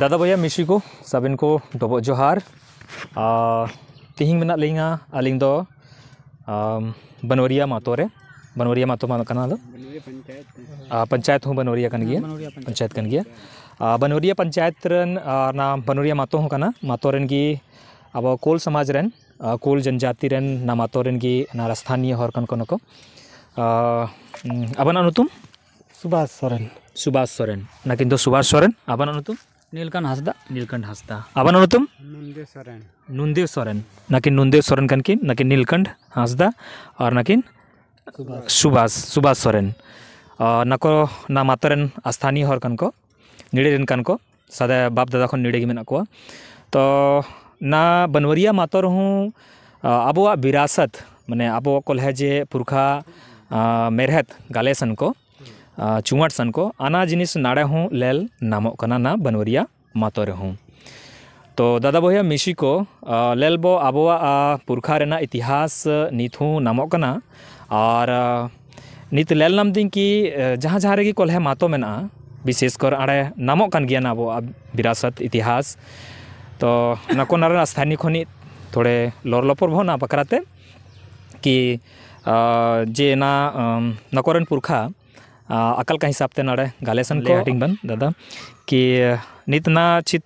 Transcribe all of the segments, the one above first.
दादा भैया मिशी को सब इनको डबो जोहार तिहिंग मना लिंगा अलिंग दो बनवरिया मातोरे बनवरिया मातो मा कना लो पंचायत हूँ बनवरिया कन गया पंचायत कन गया बनवरिया पंचायत रन ना बनवरिया मातो हूँ कना मातो रन की अब कोल समाज रन कोल जनजाति रन ना मातो रन की ना स्थानीय हर कन कन को अब नुतुम सुभाष सोरेन सुभाष सोरेन ना कि सुभाष सोरेन अब नुतुम नीलकंड हंसदा नीलकंड हंसदा अबन और तुम नुंदेव सोरेन नुंदेव सोरेन नकिन नुंदेव सोरेन कन की नकिन नीलकंड हंसदा और नकिन सुभाष सुभाष सोरेन और नको ना मातरन स्थानीय हर कन को नीड़े कन को सदा बाप दादा खन नीड़े मेना को तो ना बनवरिया मातर हूँ अब विरासत मैंने अब कल है जे पुरखा मेरहत गालेसन को ᱪᱩᱢᱟᱴᱥᱟᱱ सन को आना जिनिस नाड़े हूँ लेल नाम ᱱᱟ ᱵᱟᱱᱣᱟᱨᱤᱭᱟ ᱢᱟᱛᱚ ᱨᱮᱦᱚᱸ तो दादा बहिया मिशी को लेलबो अब पुरखा रेना इतिहास निथू नामों कना और नित लेल नाम दिन कि जहाँ जहाँ रेगी कोल्हे मातो में ना विशेषकर आड़े नाम अब विरासत इतिहास तो नको नारा स्थानीय खोनी थोड़े लोरलोपर भो ना पकड़ाते कि जे ना नकोरन पुरखा अकल का हिसाब ते नाड़े गालेसन ले हटिंग बन दादा कि नित ना चित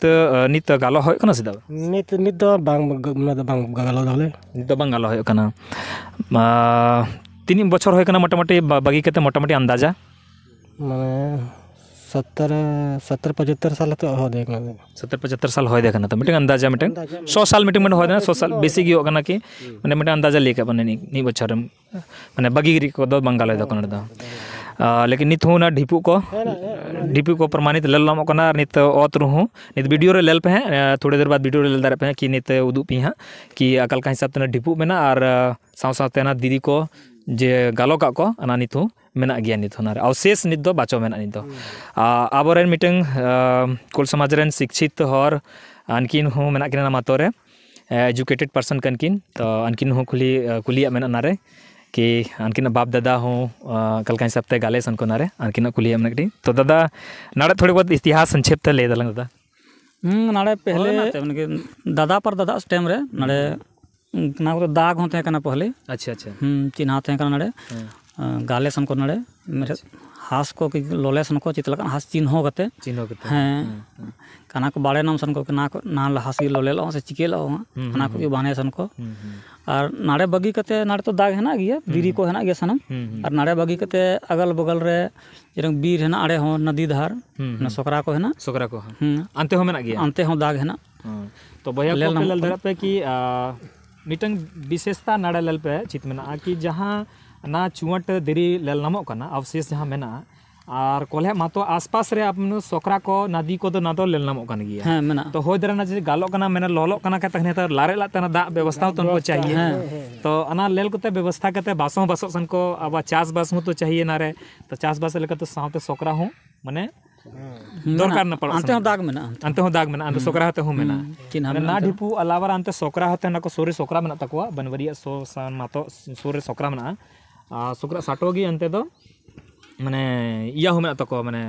नित गालो होय कना सिदा नित नित दो बांग मना दो बांग गालो दले नित दो बांग गालो होय कना तीन बछर होय कना मोटी बगी केते मोटी अंदाजा माने 70 साल तो हो देखना साल हो देखना तो अंदाजा मिट्टी साल मिट्टी मिट्टी देना साल बेसी की कि अंदाजा लेकर मैंने नहीं बच्चा मैंने बगी को दो बंगाल दो लेकिन नित हूँ ना ढिपू को ढिपू को प्रमाणित लल नाम करना नित औत रू नित वीडियो रे लेल पे हैं थोड़ी देर बाद वीडियो रे लेल दारे पे हैं कि नित उदू पी हाँ कि अकल का हिसाब से ढिपू में ना और साथ साथ ना दीदी को जे गालो का को अना नित हूँ गया नित होना और शेष नित दो बाचो में नित अब मिटन कुल समाज रन शिक्षित हर अनकिन हूँ मेना किना मातो एजुकेटेड पर्सन कनकिन तो अनकिन हूँ कुली कुलिया मेना नारे ᱠᱤ ᱩᱱᱠᱤᱱᱟᱜ दादा ᱫᱟᱫᱟ ᱦᱚᱸ ᱠᱟᱞᱠᱟᱧ ᱥᱟᱯᱛᱮ ᱜᱟᱞᱮ ᱥᱟᱱ ᱠᱚᱱᱟᱨᱮ अनकिन कुली हमने कटी तो दादा नाड़े थोड़ी बहुत इतिहास संक्षेप ले ᱞᱟᱹᱭ दादा हम्म नाड़े पहले दादा पर दादा उस टाइम रे नाड़े ना तो दाग होते हैं पहले अच्छा अच्छा हम्म चिन्ह नाड़े हाँ। गाले सन को नाड़े हास को लोले सन को चितलक हास चिन्ह गते चिन्ह गते हैं हम्म, हम्म। को बाड़े नाम सन को ना ना हास लोले लो से चिकेल हो ना को हम्म। बाने सन को और नाड़े बगी कते नाड़े तो दाग है बीरी को है सनम और नाड़े बगी कते अगल बगल रे जे बीर है आड़े हो नदी धार ना सोकरा को है ना सोकरा को हां हो में हो दाग है हाँ। तो भैया विशेषता नाड़े लेल पे चित में कि जहां ना चुआट देरी लेल नाम अवशेष जहाँ मेना और कोल्हे तो आसपास रे सोकरा को नदी को ना तो लेल नाम तो हो दरना जो गालो कना लोलो लारे लाते दाग दा व्यवस्था तो उनको चाहिए तो अना लेल को व्यवस्था करते बासो बासो सन को अब चास बास तो चाहिए ना रे तो चास बास लेकर तो साथे सोकरा दरकार ना पड़ा दाग दाग सोकरा ना अलावा सोकरा सोरे सोकरा बनवरिया सो सोरे सोकरा सुकर साटोगी अंत माने इहो तक माने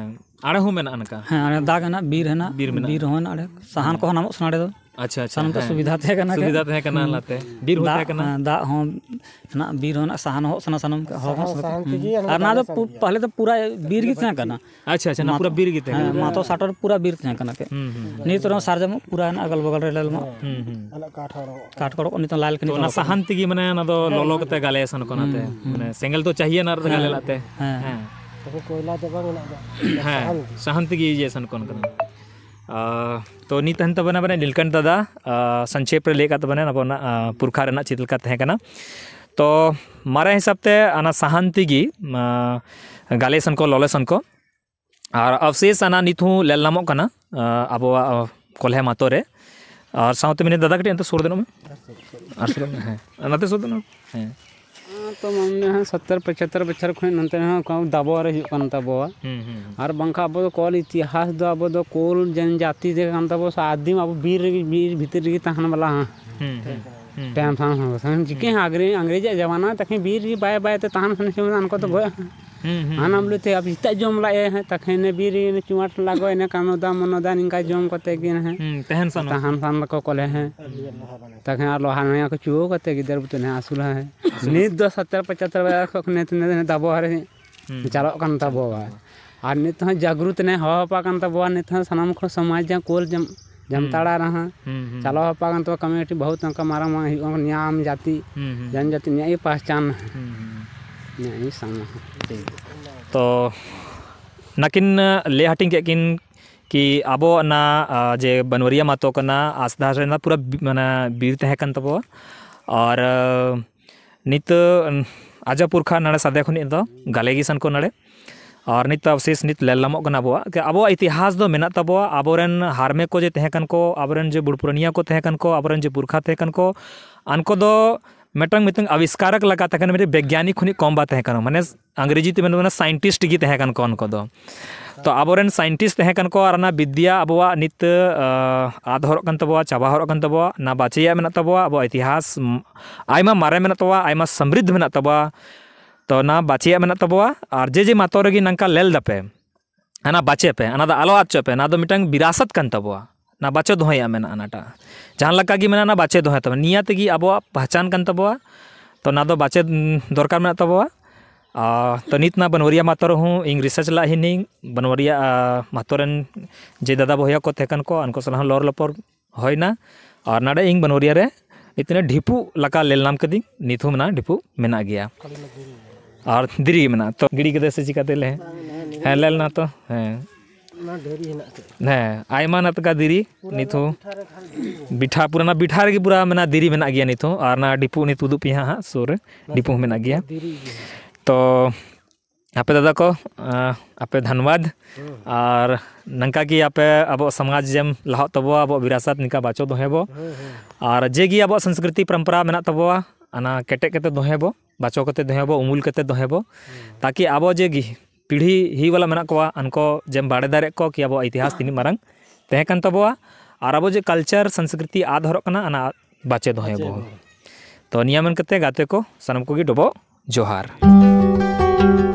आड़े हों का दागना बीर है ना बीर बीर आड़े सहान हाँ। को नाम सुना ᱟᱪᱪᱷᱟ ᱟᱪᱪᱷᱟ ᱥᱟᱱᱟᱢ ᱥᱩᱵᱤᱫᱷᱟ ᱛᱟᱦᱮᱸ ᱠᱟᱱᱟ ᱥᱩᱵᱤᱫᱷᱟ ᱛᱟᱦᱮᱸ ᱠᱟᱱᱟ ᱞᱟᱛᱮ ᱵᱤᱨ ᱦᱚᱸ ᱛᱟᱦᱮᱸ ᱠᱟᱱᱟ ᱫᱟᱜ ᱦᱚᱸ ᱦᱮᱱᱟᱜ ᱵᱤᱨ ᱦᱚᱸ ᱥᱟᱦᱟᱱ ᱦᱚᱸ ᱥᱟᱱᱟ ᱥᱟᱱᱟᱢ ᱦᱚᱲ ᱦᱚᱸ ᱟᱨ ᱱᱟ ᱫᱚ ᱯᱟᱦᱞᱮ ᱫᱚ ᱯᱩᱨᱟ ᱵᱤᱨ ᱜᱮ ᱛᱟᱦᱮᱸ ᱠᱟᱱᱟ ᱟᱪᱪᱷᱟ ᱟᱪᱪᱷᱟ ᱯᱩᱨᱟ ᱵᱤᱨ ᱜᱮ ᱛᱟᱦᱮᱸ ᱠᱟᱱᱟ ᱢᱟᱛᱚ ᱥᱟᱴᱚᱨ ᱯᱩᱨᱟ ᱵᱤᱨ ᱛᱟᱦᱮᱸ ᱠᱟᱱᱟ ᱯᱮ ᱱᱤᱛ ᱨᱮ ᱥᱟᱨᱡᱚᱢ ᱯᱩᱨᱟ ᱦᱮᱱᱟᱜ ᱟᱜᱟᱞ ᱵᱟᱜᱟᱞ ᱨᱮ ᱞᱟᱞᱢᱟ ᱠᱟᱴ ᱠᱚᱲᱚ ᱱᱤᱛ ᱞᱟᱞ ᱠᱤᱱ ᱚᱱᱟ ᱥᱟᱦᱟᱱ ᱛᱮᱜᱮ ᱢᱟᱱᱮ ᱚᱱᱟ ᱫᱚ ᱞᱚᱞᱚ ᱠᱟᱛᱮ ᱜᱟᱞᱮ ᱥᱟᱱ ᱠᱚ ᱱᱟᱛᱮ ᱢᱟᱱᱮ ᱥᱮᱸᱜᱮᱞ ᱫᱚ ᱪᱟᱦᱤᱭᱟ ᱱᱟᱨ ᱜᱟᱞᱮ ᱞᱟᱛᱮ ᱦᱮᱸ ᱦᱮᱸ ᱛᱚᱵᱮ ᱠᱚᱭᱞᱟ ᱫᱚ ᱵᱟᱝ ᱦᱮᱱᱟᱜ ᱫᱚ ᱥᱟᱦᱟᱱ ᱛᱮᱜᱮ ᱡᱮ ᱥᱟᱱ ᱠᱚᱱ ᱠᱟᱱᱟ तो नीत हेतना नीलकंठ दादा संक्षेप लेकिन अब पुरखा चितलका तो मारे हिसाब से सहान तीगे गालेसन को ललेसन को और अवशेष आना नीत लेलनाम अब कलह मतरे और साथ मैंने दादा कटे सुर दिन में सुर हाँ सुर हाँ तो मन सत्तर पचहत्तर बच्चर खुद दाबा और बंका अब कल इतिहास अब दो कल जनजाति आदिम अब बीर बीर भितर वाला हाँ हम्म, हम्म, हम्म। टाइम साम समझ के अंग्रेज जमाना तक बीर बाय बाय गए तो ᱦᱟᱱᱟ ᱵᱚᱞᱮ अब ᱟᱵ जम लगे हैं ᱦᱮ ᱛᱟᱠᱷᱮᱱᱮ ᱵᱤᱨᱤ ᱱᱮ ᱪᱩᱣᱟᱴ ᱞᱟᱜᱚ ᱮᱱᱮ ᱠᱟᱢᱚᱫᱟ ᱢᱚᱱᱚᱫᱟᱱ ᱤᱱᱠᱟ ᱡᱚᱢ ᱠᱚᱛᱮ ᱜᱤᱱ ᱦᱮ ᱛᱟᱦᱮᱱ लोहा नया को चुओ करते गिदर बुतने आसुल है नीत दो सत्तर पचहत्तर बजे खो नित ने दबो हरे चलो कन तबो और नित हं जागरूक तबो को समाज जा कोल जम जमताड़ा रहा चलो हवा तो कमेटी बहुत अंका मारा नियाम जाति जनजाति पहचान तो ᱥᱟᱢᱟ ले ᱱᱟᱠᱤᱱ ᱞᱮ ᱦᱟᱹᱴᱤᱧ कि अब ना जे बनवरिया मातो कना आसदार रहना पूरा मना बीर तह कन तबो और नित आजा पुरखा नड़े सादे खुन इन तो, गालेगी सन को नड़े और नित अवशेष नित लेलमो कना अब कि अब इतिहास दो मेना तबो अबोरन हारमे को जे तहकन कन को अबोरन जे बुड़पुरनिया को तहकन कन को अबोरन जे पुरखा तहकन को अनको दो मेटंग तो मित आविष्कारक लगा कन मेरे वैज्ञानिक खुनी कम बात है कन माने अंग्रेजी तो मैंने साइंटिस्ट की तहे कौन को दो तो आबोरेन साइंटिस्ट तहे को और ना विद्या अब नित आदर कन तो चाबा हर कन तो ना बाचिया मेना तबवा अब इतिहास आयमा मारे मेना तबवा आयमा समृद्ध मेना तबवा तो ना बाचिया मेना तबवा और जे जे मातो रगी नंका लेल दपे ना बाचे पे ना आलो आचो पे ना तो मिटंग विरासत कन तबवा ना बाचे दोहे नाटा जहाँ लगा की ना बाचे दोहे तब नियाते अब पहचान कन तबवा तो ना दो बाचे दरकार मेना तब तो नित ना बनवरिया मातर हूँ इंग रिसर्च ला हिनी बनवरिया मातोरन जे दादा भैया को थेकन को उनको सलाह लोर लपोर होना और ना इंग बनवरिया इतने ढिपू लका लेल नाम कदी नित हूँ मेना ढिपू मेना गया और दिरी मना तो गिड़ी कदे से चिकाते ले हैं लेलना तो हैं हाँ दिरी पूरा बिठा पूरा मे दिरी मेना गया नित डिपू नित उदू पे तो आपे दादा को आपे धन्यवाद और हाँ। नंका की आपे अब समाज जेम लहा तब अब विरासत निका बाचो दोहेबो और हाँ, हाँ। जेगे अब संस्कृति परम्परा मे तबा केटे दोहेबो बाचो दोहेबो उमूल दोहेबो ताकि अब जेगी पीढ़ी ही वाला मेना को उनको जेम बाड़े दारे को कि अब इतिहास तीन मारंग तेकन तब और अब जे कल्चर संस्कृति आद हर बाचे दो तो नियमन करते गाते को सनम को डबो जोहार